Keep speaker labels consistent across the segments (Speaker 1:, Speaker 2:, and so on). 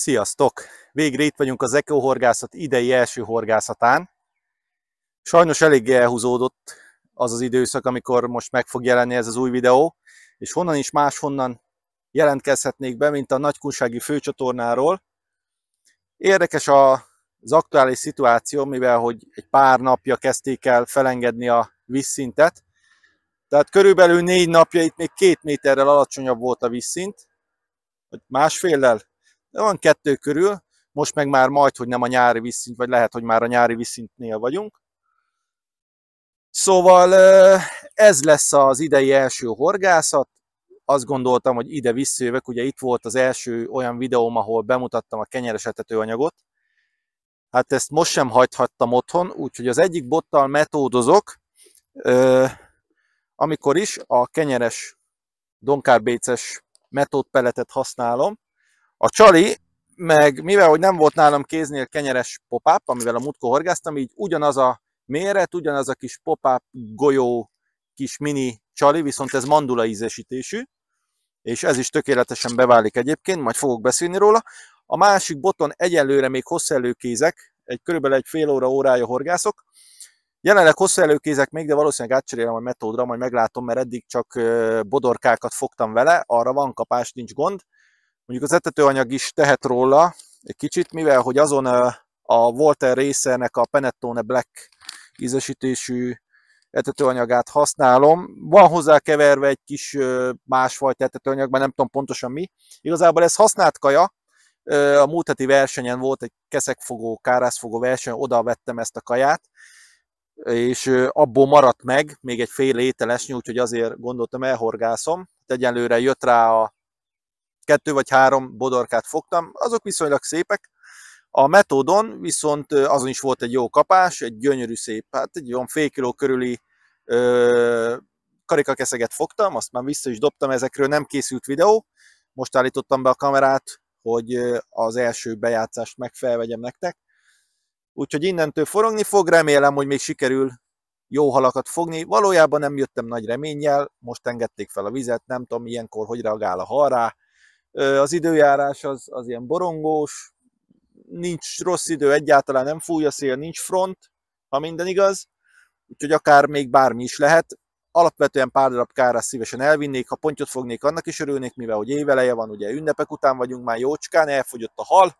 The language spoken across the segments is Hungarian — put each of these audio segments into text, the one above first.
Speaker 1: Sziasztok! Végre itt vagyunk az Eko horgászat idei első horgászatán. Sajnos eléggé elhúzódott az az időszak, amikor most meg fog jelenni ez az új videó, és honnan is máshonnan jelentkezhetnék be, mint a nagykunsági főcsatornáról. Érdekes az aktuális szituáció, mivel hogy egy pár napja kezdték el felengedni a vízszintet, tehát körülbelül négy napja itt még két méterrel alacsonyabb volt a vízszint, vagy másféllel, van kettő körül, most meg már majd, hogy nem a nyári visszint, vagy lehet, hogy már a nyári visszintnél vagyunk. Szóval ez lesz az idei első horgászat. Azt gondoltam, hogy ide visszajövök, ugye itt volt az első olyan videóm, ahol bemutattam a kenyeres anyagot. Hát ezt most sem hagyhattam otthon, úgyhogy az egyik bottal metódozok, amikor is a kenyeres donkárbéces metódpeletet használom, a csali, meg mivel hogy nem volt nálam kéznél kenyeres pop amivel a múltkor horgáztam, így ugyanaz a méret, ugyanaz a kis pop golyó, kis mini csali, viszont ez mandula ízesítésű, és ez is tökéletesen beválik egyébként, majd fogok beszélni róla. A másik boton egyelőre még hosszú előkézek, egy körülbelül egy fél óra órája horgászok. Jelenleg hosszú előkézek még, de valószínűleg átcserélem a metódra, majd meglátom, mert eddig csak bodorkákat fogtam vele, arra van kapás, nincs gond. Mondjuk az etetőanyag is tehet róla egy kicsit, mivel hogy azon a Volter Racernek a Penetone Black ízesítésű etetőanyagát használom. Van hozzá keverve egy kis másfajta etetőanyag, mert nem tudom pontosan mi. Igazából ez használt kaja, a múlt heti versenyen volt egy keszekfogó, kárászfogó verseny, oda vettem ezt a kaját, és abból maradt meg még egy fél ételesnyi, úgyhogy azért gondoltam elhorgászom. Hát egyelőre jött rá a kettő vagy három bodorkát fogtam, azok viszonylag szépek. A metódon viszont azon is volt egy jó kapás, egy gyönyörű szép, hát egy olyan fél kiló körüli ö, karikakeszeget fogtam, azt már vissza is dobtam, ezekről nem készült videó. Most állítottam be a kamerát, hogy az első bejátszást megfelvegyem nektek. Úgyhogy innentől forogni fog, remélem, hogy még sikerül jó halakat fogni. Valójában nem jöttem nagy reménnyel, most engedték fel a vizet, nem tudom ilyenkor, hogy reagál a rá. Az időjárás az, az ilyen borongós, nincs rossz idő, egyáltalán nem fúj a szél, nincs front, ha minden igaz, úgyhogy akár még bármi is lehet. Alapvetően pár darab kárra szívesen elvinnék, ha pontyot fognék, annak is örülnék, mivel hogy éveleje van, ugye ünnepek után vagyunk már jócskán, elfogyott a hal,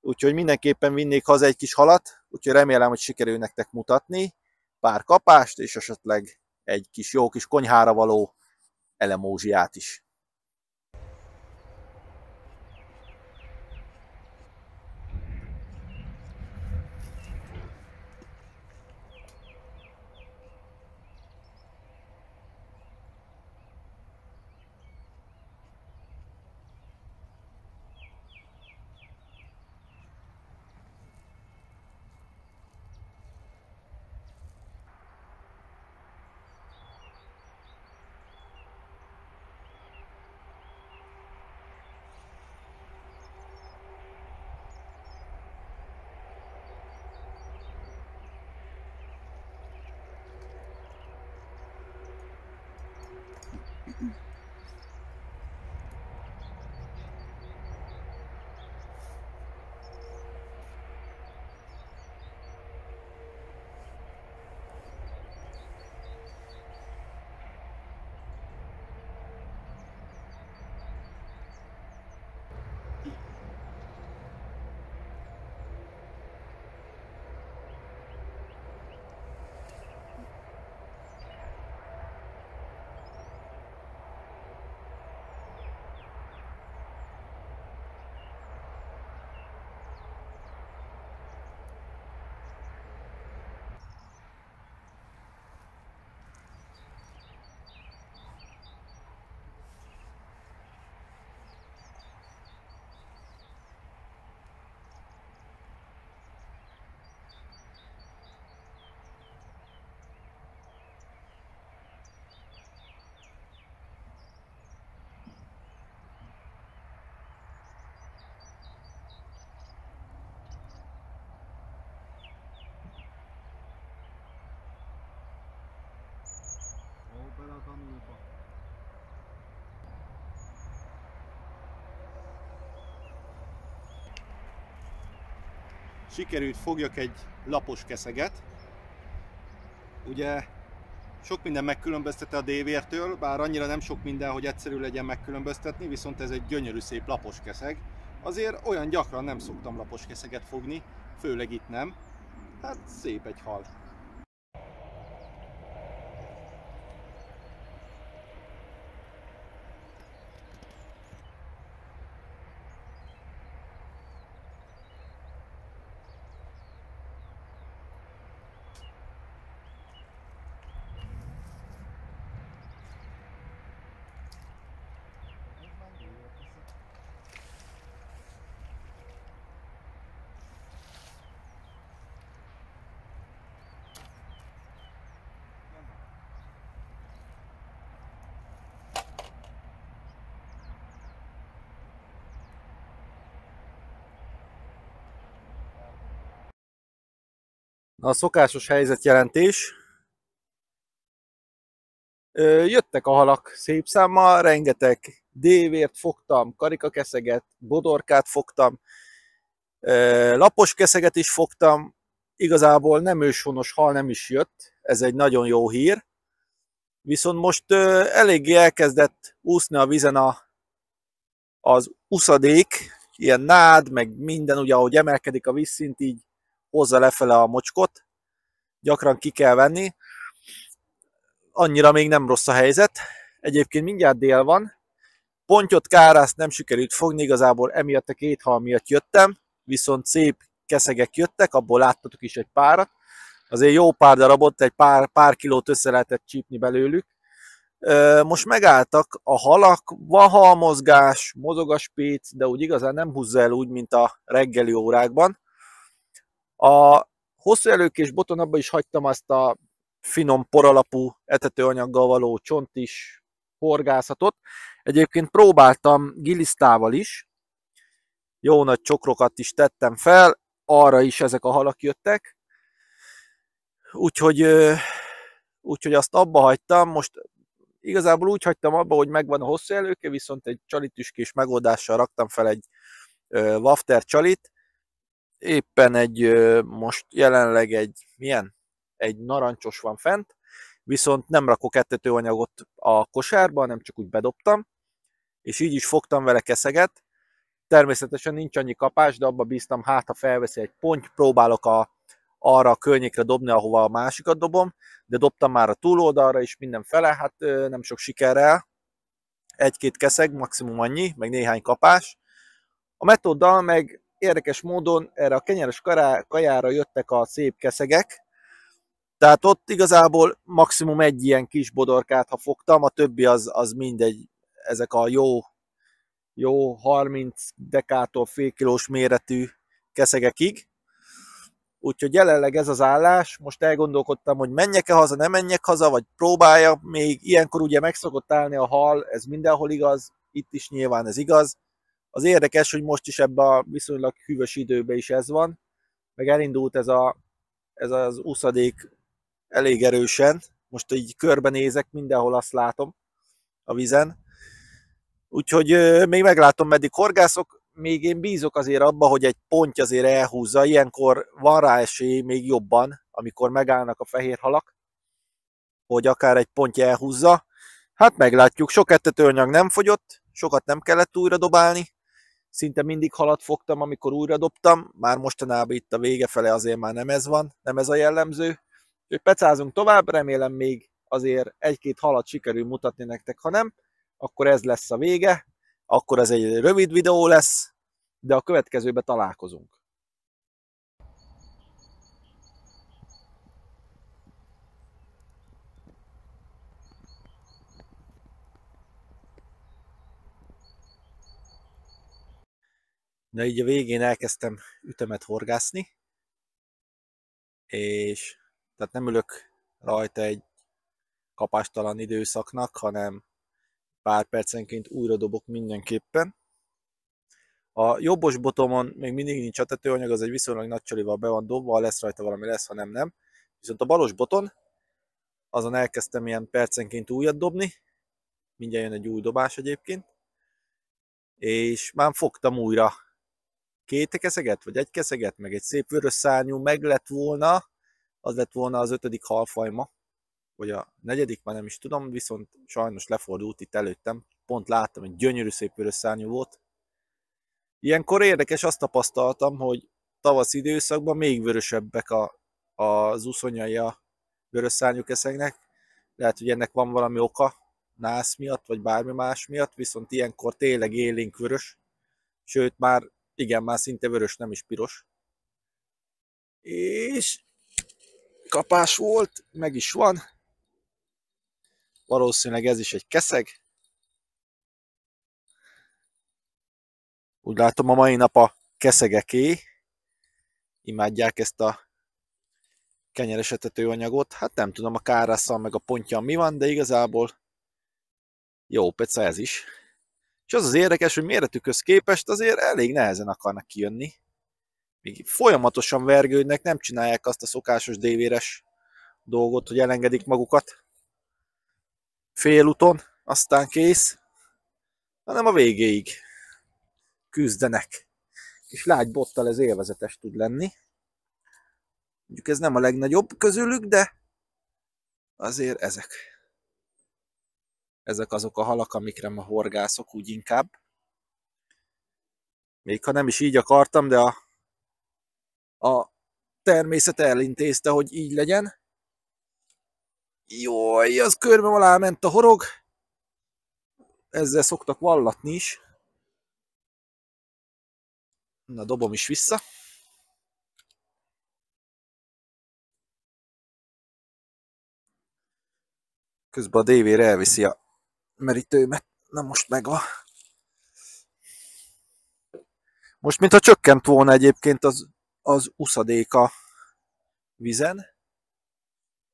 Speaker 1: úgyhogy mindenképpen vinnék haza egy kis halat, úgyhogy remélem, hogy sikerül nektek mutatni pár kapást, és esetleg egy kis jó kis konyhára való elemózsiát is. sikerült fogjak egy lapos keszeget. Ugye sok minden megkülönböztette a dévértől, bár annyira nem sok minden, hogy egyszerű legyen megkülönböztetni, viszont ez egy gyönyörű szép lapos keszeg. Azért olyan gyakran nem szoktam lapos keszeget fogni, főleg itt nem. Hát szép egy hal. A szokásos helyzetjelentés. Jöttek a halak szép számmal, rengeteg dévért fogtam, karikakeszeget, bodorkát fogtam, lapos keszeget is fogtam, igazából nem őshonos hal nem is jött, ez egy nagyon jó hír. Viszont most eléggé elkezdett úszni a vizen a, az uszadék, ilyen nád, meg minden, ugye ahogy emelkedik a vízszint, így hozza lefele a mocskot, gyakran ki kell venni. Annyira még nem rossz a helyzet. Egyébként mindjárt dél van. Pontyot kárászt nem sikerült fogni, igazából emiatt a két hal miatt jöttem, viszont szép keszegek jöttek, abból láttatok is egy párat. Azért jó pár darabot, egy pár, pár kilót össze lehetett csípni belőlük. Most megálltak a halak, van halmozgás, mozog a spéc, de úgy igazán nem húzza el úgy, mint a reggeli órákban. A hosszú előkés boton abban is hagytam azt a finom poralapú etetőanyaggal való csontis horgászatot. Egyébként próbáltam gilisztával is, jó nagy csokrokat is tettem fel, arra is ezek a halak jöttek. Úgyhogy, úgyhogy azt abba hagytam, most igazából úgy hagytam abba, hogy megvan a hosszú előke, viszont egy csalitüskés megoldással raktam fel egy wafter csalit, éppen egy, most jelenleg egy, milyen? Egy narancsos van fent, viszont nem rakok ettetőanyagot a kosárba, nem csak úgy bedobtam, és így is fogtam vele keszeget. Természetesen nincs annyi kapás, de abba bíztam, hát ha felveszi egy ponty, próbálok a, arra a környékre dobni, ahova a másikat dobom, de dobtam már a túloldalra is mindenfele, hát nem sok sikerrel, egy-két keszeg, maximum annyi, meg néhány kapás. A metóddal meg érdekes módon erre a kenyeres kajára jöttek a szép keszegek, tehát ott igazából maximum egy ilyen kis bodorkát, ha fogtam, a többi az, az mindegy, ezek a jó, jó 30 dekától fél kilós méretű keszegekig. Úgyhogy jelenleg ez az állás, most elgondolkodtam, hogy menjek-e haza, nem menjek haza, vagy próbálja még. Ilyenkor ugye meg állni a hal, ez mindenhol igaz, itt is nyilván ez igaz. Az érdekes, hogy most is ebben a viszonylag hűvös időben is ez van, meg elindult ez, a, ez az úszadék elég erősen, most így körbenézek, mindenhol azt látom a vizen. Úgyhogy még meglátom, meddig horgászok, még én bízok azért abba, hogy egy pont azért elhúzza, ilyenkor van rá esély még jobban, amikor megállnak a fehér halak, hogy akár egy ponty elhúzza. Hát meglátjuk, sok ettetőanyag nem fogyott, sokat nem kellett újra dobálni, szinte mindig halat fogtam, amikor újra dobtam, már mostanában itt a vége fele azért már nem ez van, nem ez a jellemző. Úgyhogy pecázunk tovább, remélem még azért egy-két halat sikerül mutatni nektek, ha nem, akkor ez lesz a vége, akkor ez egy rövid videó lesz, de a következőbe találkozunk. Na így a végén elkezdtem ütemet horgászni, és tehát nem ülök rajta egy kapástalan időszaknak, hanem pár percenként újra dobok mindenképpen. A jobbos botomon még mindig nincs a tetőanyag, az egy viszonylag nagy csalival be van dobva, ha lesz rajta valami lesz, ha nem, nem. Viszont a balos boton, azon elkezdtem ilyen percenként újat dobni, mindjárt jön egy új dobás egyébként, és már fogtam újra két keszeget, vagy egy keszeget, meg egy szép vörös szárnyú meg lett volna, az lett volna az ötödik halfajma, vagy a negyedik, már nem is tudom, viszont sajnos lefordult itt előttem, pont láttam, egy gyönyörű szép vörös szárnyú volt. Ilyenkor érdekes, azt tapasztaltam, hogy tavasz időszakban még vörösebbek a, az uszonyai a vörös szárnyú keszegnek. Lehet, hogy ennek van valami oka, nász miatt, vagy bármi más miatt, viszont ilyenkor tényleg élénk vörös, sőt már igen, már szinte vörös, nem is piros. És kapás volt, meg is van. Valószínűleg ez is egy keszeg. Úgy látom a mai nap a keszegeké. Imádják ezt a kenyeresetető anyagot. Hát nem tudom, a kárászal meg a pontja mi van, de igazából jó peca ez is. És az az érdekes, hogy méretükhöz képest azért elég nehezen akarnak kijönni. Még folyamatosan vergődnek, nem csinálják azt a szokásos dévéres dolgot, hogy elengedik magukat félúton, aztán kész, hanem a végéig küzdenek. És lágy bottal ez élvezetes tud lenni. Mondjuk ez nem a legnagyobb közülük, de azért ezek ezek azok a halak, amikre ma horgászok úgy inkább. Még ha nem is így akartam, de a, a természet elintézte, hogy így legyen. Jaj, az körbe alá ment a horog. Ezzel szoktak vallatni is. Na, dobom is vissza. Közben a dévére elviszi a merítőmet. Na most meg a... Most mintha csökkent volna egyébként az, az uszadéka vizen,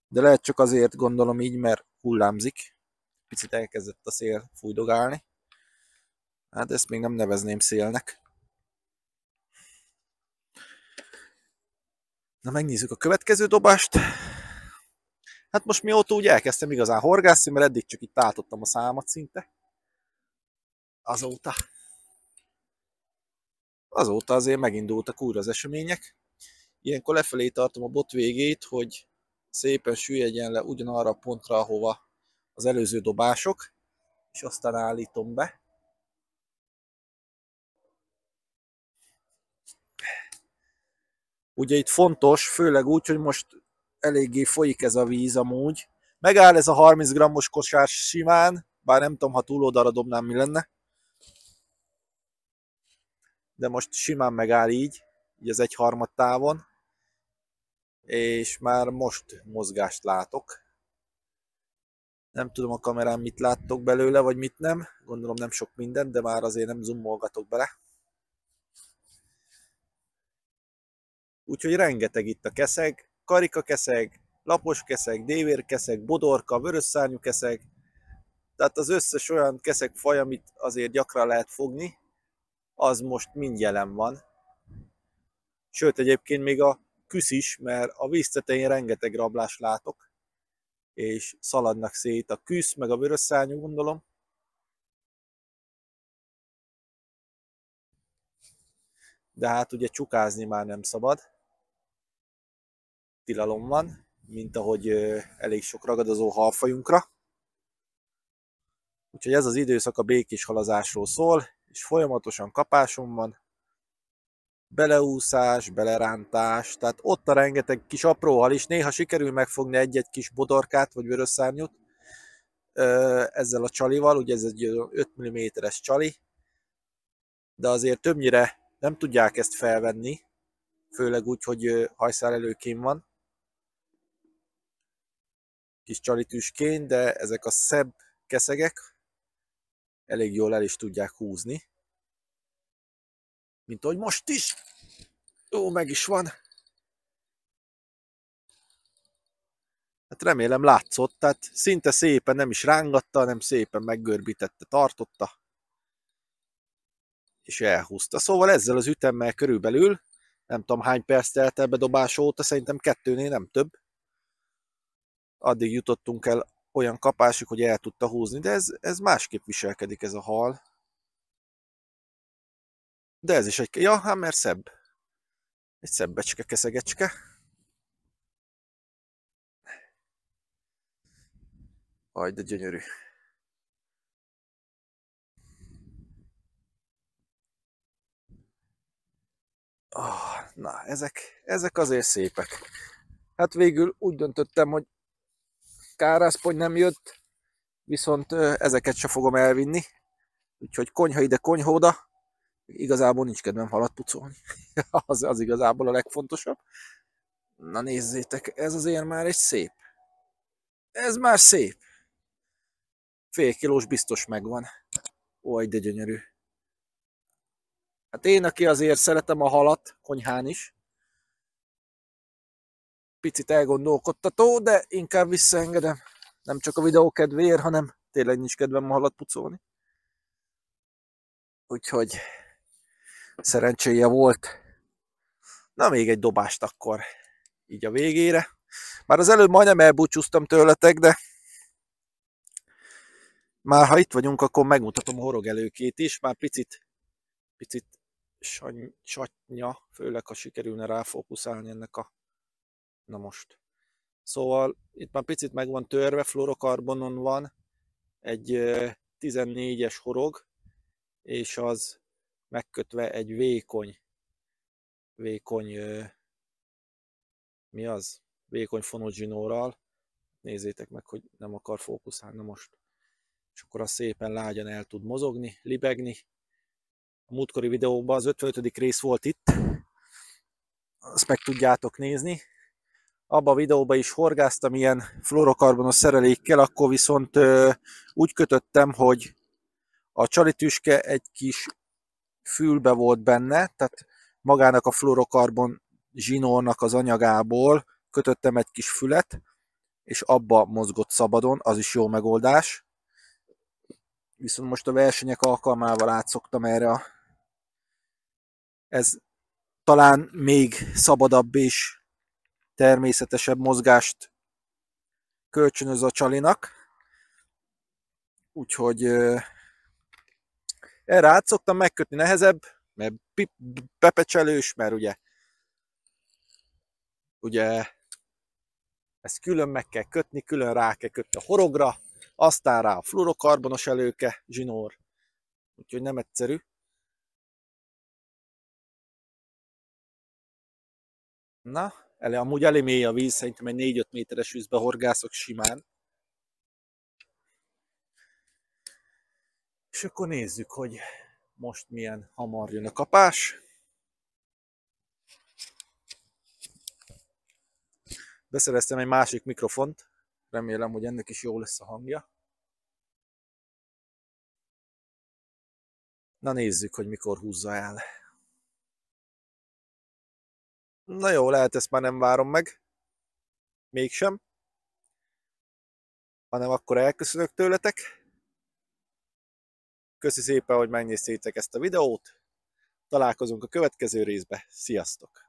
Speaker 1: de lehet csak azért gondolom így, mert hullámzik. Picit elkezdett a szél fújdogálni. Hát ezt még nem nevezném szélnek. Na megnézzük a következő dobást. Hát most mióta úgy elkezdtem igazán horgászni, mert eddig csak itt átottam a számat szinte. Azóta. Azóta azért megindultak újra az események. Ilyenkor lefelé tartom a bot végét, hogy szépen süllyedjen le ugyanarra a pontra, ahova az előző dobások, és aztán állítom be. Ugye itt fontos, főleg úgy, hogy most eléggé folyik ez a víz amúgy. Megáll ez a 30 grammos kosár simán, bár nem tudom, ha túloldalra dobnám, mi lenne. De most simán megáll így, így az egyharmad távon. És már most mozgást látok. Nem tudom a kamerán mit láttok belőle, vagy mit nem. Gondolom nem sok mindent, de már azért nem zoomolgatok bele. Úgyhogy rengeteg itt a keszeg, Karika keszeg, lapos keszeg, dévér keszeg, bodorka, vörösszárnyú keszeg, tehát az összes olyan keszeg faj, amit azért gyakran lehet fogni, az most mind jelen van. Sőt, egyébként még a küsz is, mert a víz tetején rengeteg rablás látok, és szaladnak szét a küsz, meg a vörösszárnyú, gondolom. De hát ugye csukázni már nem szabad tilalom van, mint ahogy elég sok ragadozó halfajunkra. Úgyhogy ez az időszak a békés halazásról szól, és folyamatosan kapásom van, beleúszás, belerántás, tehát ott a rengeteg kis apró hal is, néha sikerül megfogni egy-egy kis bodorkát vagy vörösszárnyút ezzel a csalival, ugye ez egy 5 mm-es csali, de azért többnyire nem tudják ezt felvenni, főleg úgy, hogy hajszál előkén van, kis csalitűskény, de ezek a szebb keszegek elég jól el is tudják húzni. Mint ahogy most is. Ó, meg is van. Hát remélem látszott, tehát szinte szépen nem is rángatta, hanem szépen meggörbítette, tartotta. És elhúzta. Szóval ezzel az ütemmel körülbelül, nem tudom hány perc telt el bedobás óta, szerintem kettőnél nem több addig jutottunk el olyan kapásig, hogy el tudta húzni, de ez, ez másképp viselkedik ez a hal. De ez is egy, ja, hát mert szebb. Egy szebbecske, keszegecske. Aj, de gyönyörű. Oh, na, ezek, ezek azért szépek. Hát végül úgy döntöttem, hogy kárász, hogy nem jött, viszont ezeket se fogom elvinni. Úgyhogy konyha ide, konyhóda. Igazából nincs kedvem halat pucolni. az, az igazából a legfontosabb. Na nézzétek, ez azért már egy szép. Ez már szép. Fél kilós biztos megvan. Ó, de gyönyörű. Hát én, aki azért szeretem a halat, konyhán is, picit elgondolkodtató, de inkább visszaengedem. Nem csak a videó kedvéért, hanem tényleg nincs kedvem ma halat pucolni. Úgyhogy szerencséje volt. Na, még egy dobást akkor így a végére. Már az előbb majdnem elbúcsúztam tőletek, de már ha itt vagyunk, akkor megmutatom a horogelőkét is, már picit, picit sany, satnya, főleg ha sikerülne ráfókuszálni ennek a Na most. Szóval itt már picit meg van törve, fluorokarbonon van egy 14-es horog, és az megkötve egy vékony, vékony, mi az? Vékony fonozsinórral. Nézzétek meg, hogy nem akar fókuszálni most. És akkor az szépen lágyan el tud mozogni, libegni. A múltkori videóban az 55. rész volt itt, azt meg tudjátok nézni, abba a videóba is horgáztam ilyen fluorokarbonos szerelékkel, akkor viszont ö, úgy kötöttem, hogy a csalitüske egy kis fülbe volt benne, tehát magának a fluorokarbon zsinórnak az anyagából kötöttem egy kis fület, és abba mozgott szabadon, az is jó megoldás. Viszont most a versenyek alkalmával átszoktam erre. A... Ez talán még szabadabb és természetesebb mozgást kölcsönöz a csalinak. Úgyhogy erre át szoktam megkötni nehezebb, mert bepecselős, mert ugye ugye ezt külön meg kell kötni, külön rá kell kötni a horogra, aztán rá a fluorokarbonos előke, zsinór. Úgyhogy nem egyszerű. Na, ele, amúgy elé mély a víz, szerintem egy 4-5 méteres vízbe horgászok simán. És akkor nézzük, hogy most milyen hamar jön a kapás. Beszereztem egy másik mikrofont, remélem, hogy ennek is jó lesz a hangja. Na nézzük, hogy mikor húzza el. Na jó, lehet ezt már nem várom meg. Mégsem. Hanem akkor elköszönök tőletek. Köszi szépen, hogy megnéztétek ezt a videót. Találkozunk a következő részbe. Sziasztok!